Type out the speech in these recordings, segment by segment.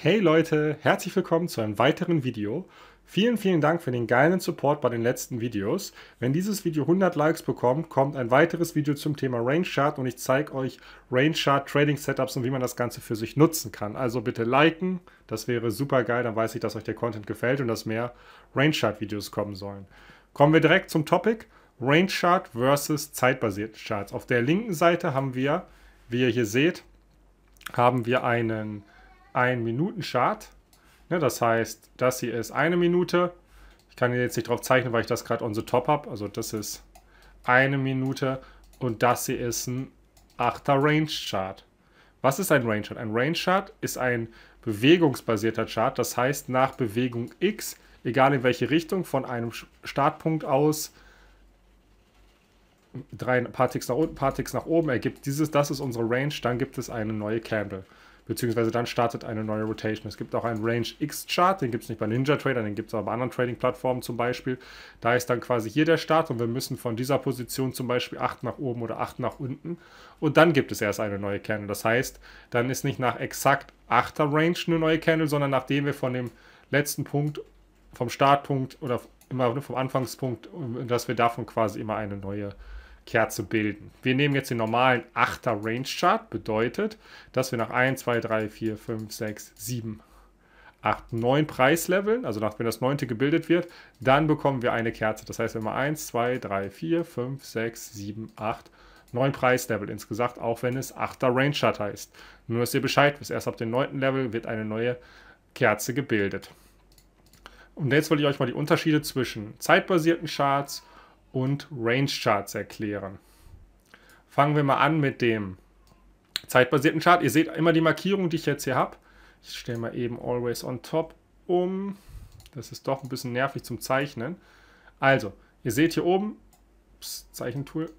Hey Leute, herzlich willkommen zu einem weiteren Video. Vielen, vielen Dank für den geilen Support bei den letzten Videos. Wenn dieses Video 100 Likes bekommt, kommt ein weiteres Video zum Thema Range Chart und ich zeige euch Range Chart Trading Setups und wie man das Ganze für sich nutzen kann. Also bitte liken, das wäre super geil, dann weiß ich, dass euch der Content gefällt und dass mehr Range Chart Videos kommen sollen. Kommen wir direkt zum Topic Range Chart versus zeitbasierte Charts. Auf der linken Seite haben wir, wie ihr hier seht, haben wir einen ein Minuten-Chart. Ne, das heißt, das hier ist eine Minute. Ich kann jetzt nicht drauf zeichnen, weil ich das gerade on the top habe. Also das ist eine Minute und das hier ist ein 8er Range-Chart. Was ist ein Range-Chart? Ein Range-Chart ist ein bewegungsbasierter Chart. Das heißt, nach Bewegung X, egal in welche Richtung, von einem Startpunkt aus, drei, ein paar Ticks nach unten, ein paar Ticks nach oben ergibt dieses, das ist unsere Range, dann gibt es eine neue Candle beziehungsweise dann startet eine neue Rotation. Es gibt auch einen Range X-Chart, den gibt es nicht bei Ninja Trader, den gibt es aber bei anderen Trading-Plattformen zum Beispiel. Da ist dann quasi hier der Start und wir müssen von dieser Position zum Beispiel 8 nach oben oder 8 nach unten und dann gibt es erst eine neue Candle. Das heißt, dann ist nicht nach exakt 8er Range eine neue Candle, sondern nachdem wir von dem letzten Punkt, vom Startpunkt oder immer vom Anfangspunkt, dass wir davon quasi immer eine neue Kerze bilden. Wir nehmen jetzt den normalen 8er Range Chart, bedeutet, dass wir nach 1, 2, 3, 4, 5, 6, 7, 8, 9 Preisleveln, also nach, wenn das 9. gebildet wird, dann bekommen wir eine Kerze. Das heißt, wenn wir 1, 2, 3, 4, 5, 6, 7, 8, 9 Preislevel insgesamt, auch wenn es 8er Range Chart heißt. Nur, dass ihr Bescheid wisst, erst ab dem 9. Level wird eine neue Kerze gebildet. Und jetzt wollte ich euch mal die Unterschiede zwischen zeitbasierten Charts und und Range Charts erklären. Fangen wir mal an mit dem zeitbasierten Chart. Ihr seht immer die Markierung, die ich jetzt hier habe. Ich stelle mal eben Always on Top um. Das ist doch ein bisschen nervig zum Zeichnen. Also, ihr seht hier oben, Zeichentool.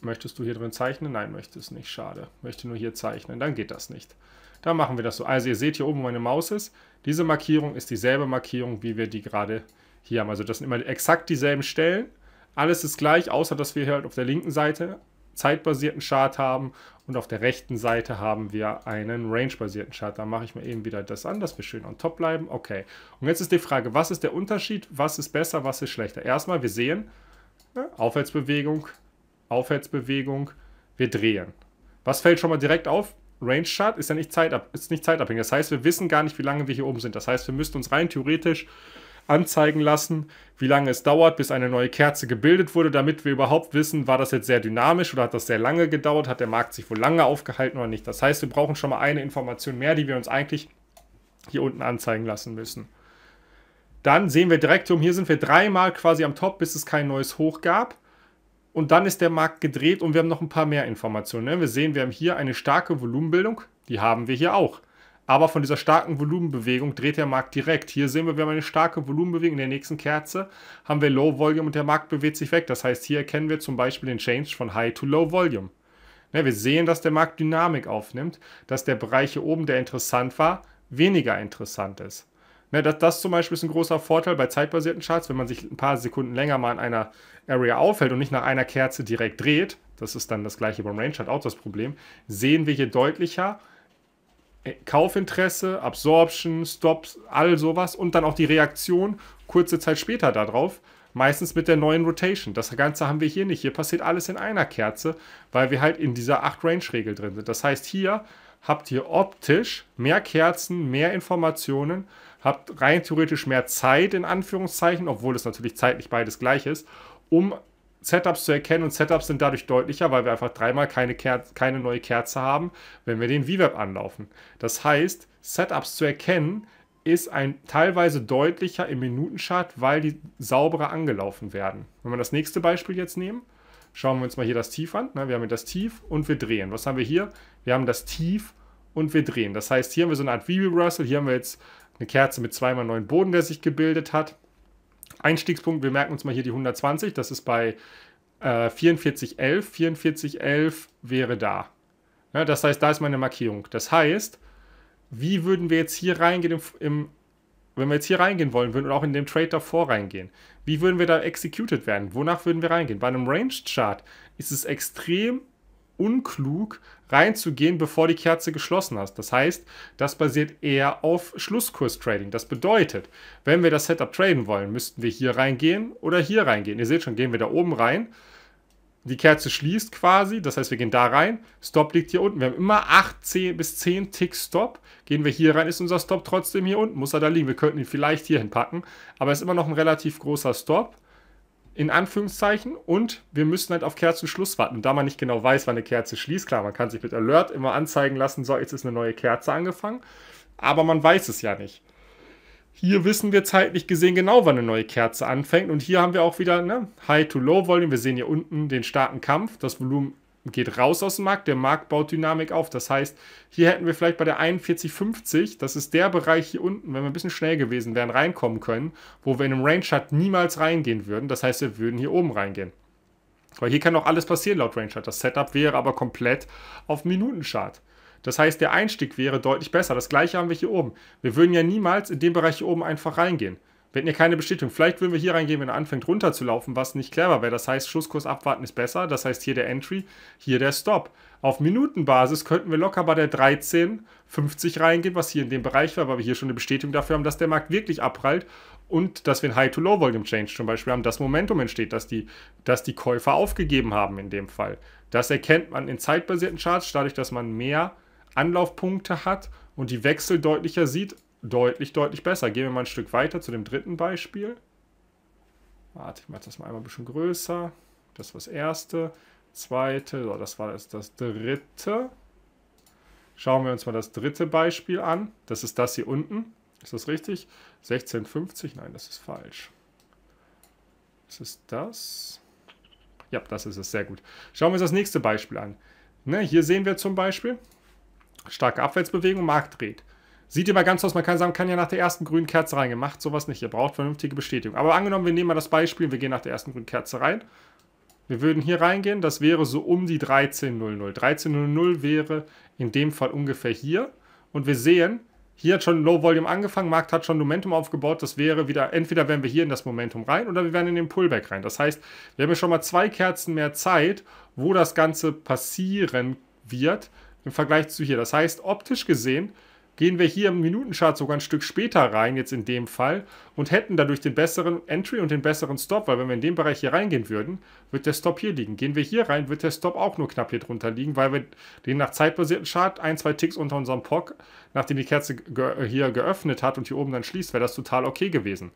Möchtest du hier drin zeichnen? Nein, möchtest nicht. Schade. Möchte nur hier zeichnen. Dann geht das nicht. Dann machen wir das so. Also ihr seht hier oben, wo meine Maus ist. Diese Markierung ist dieselbe Markierung, wie wir die gerade hier haben. Also das sind immer exakt dieselben Stellen. Alles ist gleich, außer dass wir hier halt auf der linken Seite zeitbasierten Chart haben und auf der rechten Seite haben wir einen range-basierten Chart. Da mache ich mir eben wieder das an, dass wir schön on top bleiben. Okay, und jetzt ist die Frage, was ist der Unterschied? Was ist besser, was ist schlechter? Erstmal, wir sehen, ne, Aufwärtsbewegung, Aufwärtsbewegung, wir drehen. Was fällt schon mal direkt auf? Range Chart ist ja nicht, zeitab ist nicht zeitabhängig. Das heißt, wir wissen gar nicht, wie lange wir hier oben sind. Das heißt, wir müssten uns rein theoretisch anzeigen lassen, wie lange es dauert, bis eine neue Kerze gebildet wurde, damit wir überhaupt wissen, war das jetzt sehr dynamisch oder hat das sehr lange gedauert, hat der Markt sich wohl lange aufgehalten oder nicht. Das heißt, wir brauchen schon mal eine Information mehr, die wir uns eigentlich hier unten anzeigen lassen müssen. Dann sehen wir direkt hier sind wir dreimal quasi am Top, bis es kein neues Hoch gab. Und dann ist der Markt gedreht und wir haben noch ein paar mehr Informationen. Ne? Wir sehen, wir haben hier eine starke Volumenbildung, die haben wir hier auch. Aber von dieser starken Volumenbewegung dreht der Markt direkt. Hier sehen wir, wir haben eine starke Volumenbewegung in der nächsten Kerze, haben wir Low Volume und der Markt bewegt sich weg. Das heißt, hier erkennen wir zum Beispiel den Change von High to Low Volume. Ja, wir sehen, dass der Markt Dynamik aufnimmt, dass der Bereich hier oben, der interessant war, weniger interessant ist. Ne, das, das, zum Beispiel ist ein großer Vorteil bei zeitbasierten Charts, wenn man sich ein paar Sekunden länger mal in einer Area aufhält und nicht nach einer Kerze direkt dreht, das ist dann das gleiche beim Range Chart auch das Problem, sehen wir hier deutlicher, äh, Kaufinteresse, Absorption, Stops, all sowas und dann auch die Reaktion kurze Zeit später darauf. Meistens mit der neuen Rotation. Das Ganze haben wir hier nicht. Hier passiert alles in einer Kerze, weil wir halt in dieser 8-Range-Regel drin sind. Das heißt, hier habt ihr optisch mehr Kerzen, mehr Informationen, habt rein theoretisch mehr Zeit, in Anführungszeichen, obwohl es natürlich zeitlich beides gleich ist, um Setups zu erkennen und Setups sind dadurch deutlicher, weil wir einfach dreimal keine, Kerze, keine neue Kerze haben, wenn wir den VWAP anlaufen. Das heißt, Setups zu erkennen ist ein teilweise deutlicher im Minutenchart, weil die sauberer angelaufen werden. Wenn wir das nächste Beispiel jetzt nehmen, schauen wir uns mal hier das Tief an. Wir haben hier das Tief und wir drehen. Was haben wir hier? Wir haben das Tief und wir drehen. Das heißt, hier haben wir so eine Art VWAP Russell. Hier haben wir jetzt eine Kerze mit zweimal neuen Boden, der sich gebildet hat. Einstiegspunkt, wir merken uns mal hier die 120, das ist bei äh, 4411. 4411 wäre da. Ja, das heißt, da ist meine Markierung. Das heißt, wie würden wir jetzt hier reingehen im, im wenn wir jetzt hier reingehen wollen würden oder auch in dem Trade davor reingehen, wie würden wir da executed werden? Wonach würden wir reingehen? Bei einem Range Chart ist es extrem unklug, reinzugehen, bevor die Kerze geschlossen hast. Das heißt, das basiert eher auf Schlusskurs-Trading. Das bedeutet, wenn wir das Setup traden wollen, müssten wir hier reingehen oder hier reingehen. Ihr seht schon, gehen wir da oben rein. Die Kerze schließt quasi, das heißt, wir gehen da rein. Stop liegt hier unten. Wir haben immer 8 10 bis 10 Tick Stop. Gehen wir hier rein, ist unser Stop trotzdem hier unten. Muss er da liegen. Wir könnten ihn vielleicht hier hinpacken, aber es ist immer noch ein relativ großer Stop in Anführungszeichen, und wir müssen halt auf Kerze Schluss warten. Und da man nicht genau weiß, wann eine Kerze schließt, klar, man kann sich mit Alert immer anzeigen lassen, so, jetzt ist eine neue Kerze angefangen, aber man weiß es ja nicht. Hier wissen wir zeitlich gesehen genau, wann eine neue Kerze anfängt. Und hier haben wir auch wieder ne, High to Low Volume. Wir sehen hier unten den starken Kampf. Das Volumen geht raus aus dem Markt, der Markt baut Dynamik auf. Das heißt, hier hätten wir vielleicht bei der 41,50, das ist der Bereich hier unten, wenn wir ein bisschen schnell gewesen wären, reinkommen können, wo wir in einem Range-Chart niemals reingehen würden. Das heißt, wir würden hier oben reingehen. Weil hier kann auch alles passieren laut Range-Chart. Das Setup wäre aber komplett auf Minutenchart. Das heißt, der Einstieg wäre deutlich besser. Das gleiche haben wir hier oben. Wir würden ja niemals in den Bereich hier oben einfach reingehen. Wir hatten ja keine Bestätigung. Vielleicht würden wir hier reingehen, wenn er anfängt runterzulaufen, was nicht clever wäre. Das heißt, Schusskurs abwarten ist besser. Das heißt, hier der Entry, hier der Stop. Auf Minutenbasis könnten wir locker bei der 13,50 reingehen, was hier in dem Bereich war, weil wir hier schon eine Bestätigung dafür haben, dass der Markt wirklich abprallt und dass wir ein High-to-Low-Volume-Change zum Beispiel haben, dass Momentum entsteht, dass die, dass die Käufer aufgegeben haben in dem Fall. Das erkennt man in zeitbasierten Charts, dadurch, dass man mehr Anlaufpunkte hat und die Wechsel deutlicher sieht deutlich, deutlich besser. Gehen wir mal ein Stück weiter zu dem dritten Beispiel. Warte, ich mache das mal einmal ein bisschen größer. Das war das erste, zweite, so, das war jetzt das dritte. Schauen wir uns mal das dritte Beispiel an. Das ist das hier unten. Ist das richtig? 1650? Nein, das ist falsch. Das ist das. Ja, das ist es. Sehr gut. Schauen wir uns das nächste Beispiel an. Ne, hier sehen wir zum Beispiel starke Abwärtsbewegung, Markt dreht. Sieht immer ganz aus, man kann sagen, kann ja nach der ersten grünen Kerze reingehen. Macht sowas nicht, ihr braucht vernünftige Bestätigung. Aber angenommen, wir nehmen mal das Beispiel, wir gehen nach der ersten grünen Kerze rein. Wir würden hier reingehen, das wäre so um die 13.00. 13.00 wäre in dem Fall ungefähr hier. Und wir sehen, hier hat schon Low Volume angefangen, Markt hat schon Momentum aufgebaut. Das wäre wieder, entweder werden wir hier in das Momentum rein oder wir werden in den Pullback rein. Das heißt, wir haben ja schon mal zwei Kerzen mehr Zeit, wo das Ganze passieren wird im Vergleich zu hier. Das heißt, optisch gesehen gehen wir hier im Minutenchart sogar ein Stück später rein, jetzt in dem Fall, und hätten dadurch den besseren Entry und den besseren Stop, weil wenn wir in den Bereich hier reingehen würden, wird der Stop hier liegen. Gehen wir hier rein, wird der Stop auch nur knapp hier drunter liegen, weil wir den nach zeitbasierten Chart ein, zwei Ticks unter unserem POC, nachdem die Kerze ge hier geöffnet hat und hier oben dann schließt, wäre das total okay gewesen.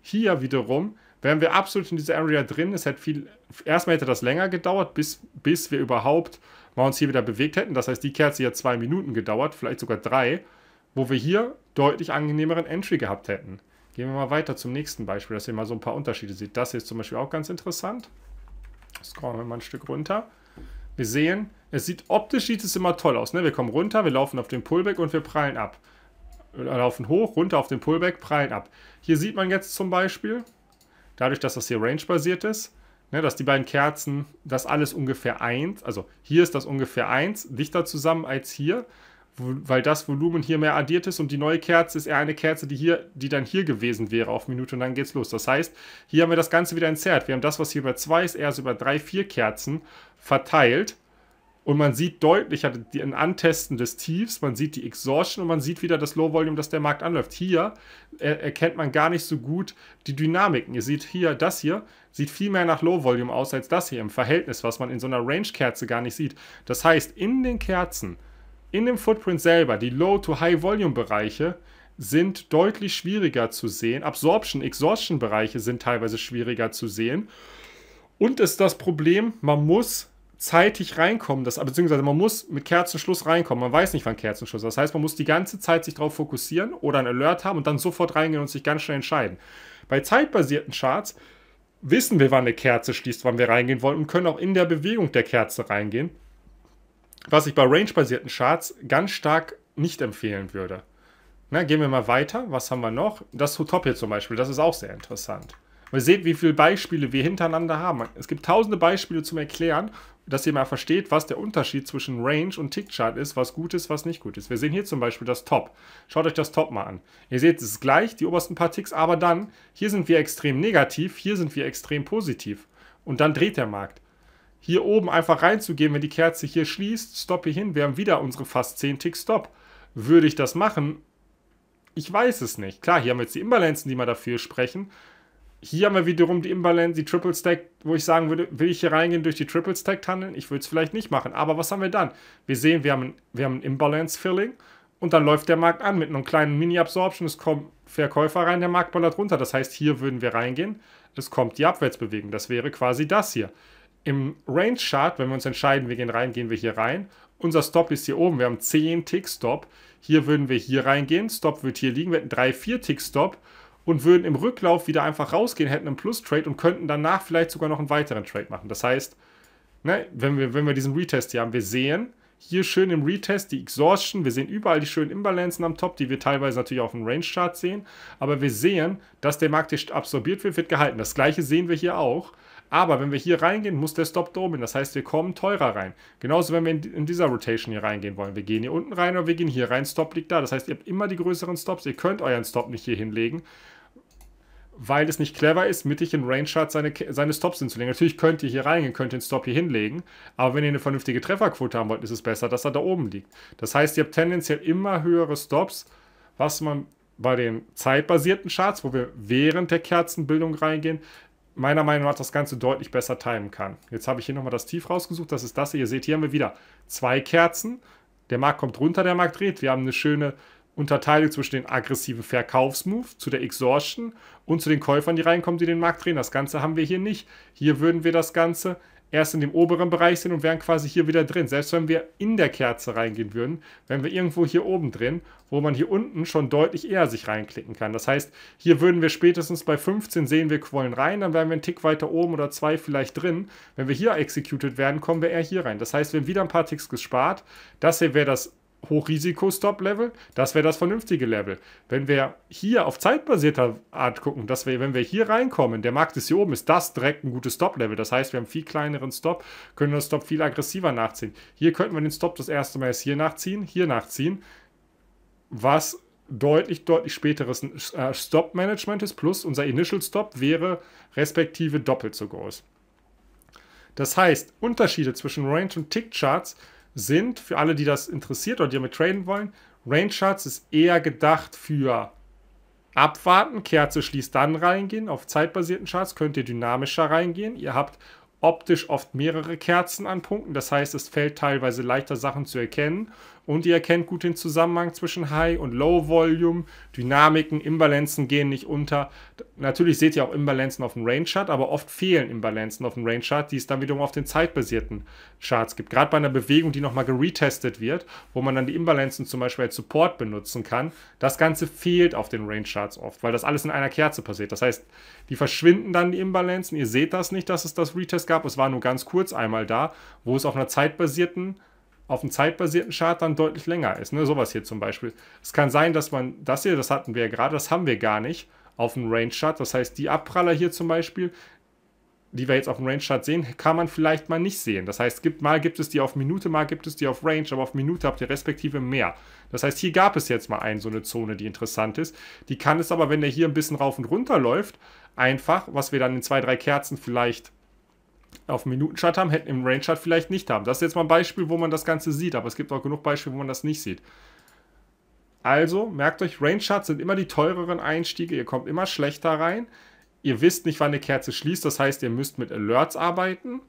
Hier wiederum wären wir absolut in dieser Area drin. Es hätte viel, erstmal hätte das länger gedauert, bis, bis wir überhaupt mal uns hier wieder bewegt hätten. Das heißt, die Kerze hier zwei Minuten gedauert, vielleicht sogar drei wo wir hier deutlich angenehmeren Entry gehabt hätten. Gehen wir mal weiter zum nächsten Beispiel, dass ihr mal so ein paar Unterschiede seht. Das hier ist zum Beispiel auch ganz interessant. Scrollen wir mal ein Stück runter. Wir sehen, es sieht optisch sieht es immer toll aus. Ne? Wir kommen runter, wir laufen auf den Pullback und wir prallen ab. Wir laufen hoch, runter auf den Pullback, prallen ab. Hier sieht man jetzt zum Beispiel, dadurch, dass das hier range-basiert ist, ne, dass die beiden Kerzen, das alles ungefähr eins, also hier ist das ungefähr eins dichter zusammen als hier weil das Volumen hier mehr addiert ist und die neue Kerze ist eher eine Kerze, die hier, die dann hier gewesen wäre auf Minute und dann geht's los. Das heißt, hier haben wir das Ganze wieder entzerrt. Wir haben das, was hier über zwei ist, eher so über drei, vier Kerzen verteilt. Und man sieht deutlich also ein Antesten des Tiefs, man sieht die Exhaustion und man sieht wieder das Low Volume, das der Markt anläuft. Hier äh, erkennt man gar nicht so gut die Dynamiken. Ihr seht hier, das hier sieht viel mehr nach Low Volume aus als das hier im Verhältnis, was man in so einer Range-Kerze gar nicht sieht. Das heißt, in den Kerzen in dem Footprint selber, die Low-to-High-Volume-Bereiche sind deutlich schwieriger zu sehen. Absorption, Exhaustion-Bereiche sind teilweise schwieriger zu sehen. Und ist das Problem, man muss zeitig reinkommen, das, beziehungsweise man muss mit Kerzenschluss reinkommen. Man weiß nicht, wann Kerzenschluss ist. Das heißt, man muss die ganze Zeit sich darauf fokussieren oder ein Alert haben und dann sofort reingehen und sich ganz schnell entscheiden. Bei zeitbasierten Charts wissen wir, wann eine Kerze schließt, wann wir reingehen wollen und können auch in der Bewegung der Kerze reingehen. Was ich bei range-basierten Charts ganz stark nicht empfehlen würde. Na, gehen wir mal weiter. Was haben wir noch? Das Utopia zum Beispiel, das ist auch sehr interessant. ihr seht, wie viele Beispiele wir hintereinander haben. Es gibt tausende Beispiele zum Erklären, dass ihr mal versteht, was der Unterschied zwischen Range und Tickchart ist, was gut ist, was nicht gut ist. Wir sehen hier zum Beispiel das Top. Schaut euch das Top mal an. Ihr seht, es ist gleich, die obersten paar Ticks, aber dann, hier sind wir extrem negativ, hier sind wir extrem positiv. Und dann dreht der Markt hier oben einfach reinzugehen, wenn die Kerze hier schließt, stopp hier hin, wir haben wieder unsere fast 10 Tick Stop. Würde ich das machen? Ich weiß es nicht. Klar, hier haben wir jetzt die Imbalanzen, die mal dafür sprechen. Hier haben wir wiederum die Imbalance, die Triple Stack, wo ich sagen würde, will ich hier reingehen durch die Triple Stack handeln? Ich würde es vielleicht nicht machen. Aber was haben wir dann? Wir sehen, wir haben ein, wir haben ein Imbalance-Filling und dann läuft der Markt an mit einem kleinen Mini-Absorption. Es kommen Verkäufer rein, der Markt ballert runter. Das heißt, hier würden wir reingehen. Es kommt die Abwärtsbewegung. Das wäre quasi das hier im Range-Chart, wenn wir uns entscheiden, wir gehen rein, gehen wir hier rein. Unser Stop ist hier oben, wir haben 10 Tick-Stop. Hier würden wir hier reingehen, Stop wird hier liegen, wir hätten 3, 4 Tick-Stop und würden im Rücklauf wieder einfach rausgehen, hätten einen Plus-Trade und könnten danach vielleicht sogar noch einen weiteren Trade machen. Das heißt, ne, wenn, wir, wenn wir diesen Retest hier haben, wir sehen hier schön im Retest die Exhaustion, wir sehen überall die schönen Imbalancen am Top, die wir teilweise natürlich auf dem Range-Chart sehen, aber wir sehen, dass der Markt hier absorbiert wird, wird gehalten. Das gleiche sehen wir hier auch. Aber wenn wir hier reingehen, muss der Stop da Domin. Das heißt, wir kommen teurer rein. Genauso, wenn wir in, in, dieser Rotation hier reingehen wollen. Wir gehen hier unten rein oder wir gehen hier rein. Stop liegt da. Das heißt, ihr habt immer die größeren Stops. Ihr könnt euren Stop nicht hier hinlegen, weil es nicht clever ist, mittig in Range Chart seine, seine Stops hinzulegen. Natürlich könnt ihr hier reingehen, könnt den Stop hier hinlegen. Aber wenn ihr eine vernünftige Trefferquote haben wollt, ist es besser, dass er da oben liegt. Das heißt, ihr habt tendenziell immer höhere Stops, was man bei den zeitbasierten Charts, wo wir während der Kerzenbildung reingehen, meiner Meinung nach das Ganze deutlich besser timen kann. Jetzt habe ich hier nochmal das Tief rausgesucht. Das ist das hier. Ihr seht, hier haben wir wieder zwei Kerzen. Der Markt kommt runter, der Markt dreht. Wir haben eine schöne Unterteilung zwischen den aggressiven Verkaufsmove zu der Exhaustion und zu den Käufern, die reinkommen, die den Markt drehen. Das Ganze haben wir hier nicht. Hier würden wir das Ganze erst in dem oberen Bereich sind und wären quasi hier wieder drin. Selbst wenn wir in der Kerze reingehen würden, wären wir irgendwo hier oben drin, wo man hier unten schon deutlich eher sich reinklicken kann. Das heißt, hier würden wir spätestens bei 15 sehen, wir wollen rein, dann wären wir einen Tick weiter oben oder zwei vielleicht drin. Wenn wir hier executed werden, kommen wir eher hier rein. Das heißt, wir haben wieder ein paar Ticks gespart. Das hier wäre das Hochrisiko-Stop-Level, das wäre das vernünftige Level. Wenn wir hier auf zeitbasierter Art gucken, dass wir, wenn wir hier reinkommen, der Markt ist hier oben, ist das direkt ein gutes Stop-Level. Das heißt, wir haben viel kleineren Stop, können den Stop viel aggressiver nachziehen. Hier könnten wir den Stop das erste Mal erst hier nachziehen, hier nachziehen, was deutlich, deutlich späteres äh, Stop-Management ist, plus unser Initial-Stop wäre respektive doppelt so groß. Das heißt, Unterschiede zwischen Range und Tick-Charts sind sind, für alle, die das interessiert oder die damit traden wollen, Range Charts ist eher gedacht für abwarten, Kerze schließt dann reingehen. Auf zeitbasierten Charts könnt ihr dynamischer reingehen. Ihr habt optisch oft mehrere Kerzen an Punkten, das heißt, es fällt teilweise leichter Sachen zu erkennen und ihr erkennt gut den Zusammenhang zwischen High- und Low-Volume. Dynamiken, Imbalanzen gehen nicht unter. Natürlich seht ihr auch Imbalanzen auf dem Range-Chart, aber oft fehlen Imbalanzen auf dem Range-Chart, die es dann wiederum auf den zeitbasierten Charts gibt. Gerade bei einer Bewegung, die nochmal geretestet wird, wo man dann die Imbalanzen zum Beispiel als Support benutzen kann. Das Ganze fehlt auf den Range-Charts oft, weil das alles in einer Kerze passiert. Das heißt, die verschwinden dann die Imbalanzen. Ihr seht das nicht, dass es das Retest gab. Es war nur ganz kurz einmal da, wo es auf einer zeitbasierten auf einem zeitbasierten Chart dann deutlich länger ist. Ne? Sowas hier zum Beispiel. Es kann sein, dass man das hier, das hatten wir ja gerade, das haben wir gar nicht auf dem Range Chart. Das heißt, die Abpraller hier zum Beispiel, die wir jetzt auf dem Range Chart sehen, kann man vielleicht mal nicht sehen. Das heißt, gibt, mal gibt es die auf Minute, mal gibt es die auf Range, aber auf Minute habt ihr respektive mehr. Das heißt, hier gab es jetzt mal einen, so eine Zone, die interessant ist. Die kann es aber, wenn der hier ein bisschen rauf und runter läuft, einfach, was wir dann in zwei, drei Kerzen vielleicht auf dem Minutenchart haben, hätten im range vielleicht nicht haben. Das ist jetzt mal ein Beispiel, wo man das Ganze sieht, aber es gibt auch genug Beispiele, wo man das nicht sieht. Also, merkt euch, range sind immer die teureren Einstiege, ihr kommt immer schlechter rein. Ihr wisst nicht, wann eine Kerze schließt, das heißt, ihr müsst mit Alerts arbeiten.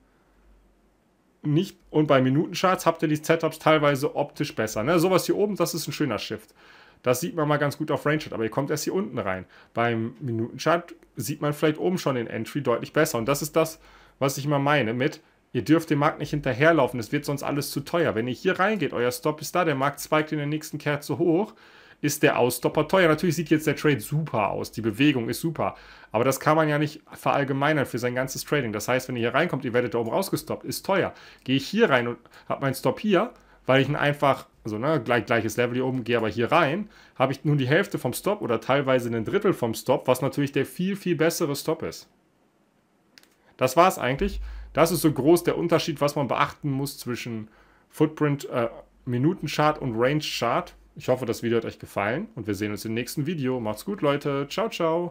Nicht, und bei Minutencharts habt ihr die Setups teilweise optisch besser. Ne? Sowas hier oben, das ist ein schöner Shift. Das sieht man mal ganz gut auf range aber ihr kommt erst hier unten rein. Beim Minutenchart sieht man vielleicht oben schon den Entry deutlich besser. Und das ist das, was ich immer meine mit, ihr dürft dem Markt nicht hinterherlaufen, es wird sonst alles zu teuer. Wenn ihr hier reingeht, euer Stop ist da, der Markt spiked in der nächsten Kerze hoch, ist der Ausstopper teuer. Natürlich sieht jetzt der Trade super aus, die Bewegung ist super, aber das kann man ja nicht verallgemeinern für sein ganzes Trading. Das heißt, wenn ihr hier reinkommt, ihr werdet da oben rausgestoppt, ist teuer. Gehe ich hier rein und habe meinen Stop hier, weil ich ihn einfach, also ne, gleich, gleiches Level hier oben, gehe aber hier rein, habe ich nun die Hälfte vom Stop oder teilweise ein Drittel vom Stop, was natürlich der viel, viel bessere Stop ist. Das war es eigentlich. Das ist so groß der Unterschied, was man beachten muss zwischen Footprint, äh, Chart und Range Chart. Ich hoffe, das Video hat euch gefallen und wir sehen uns im nächsten Video. Macht's gut, Leute. Ciao, ciao.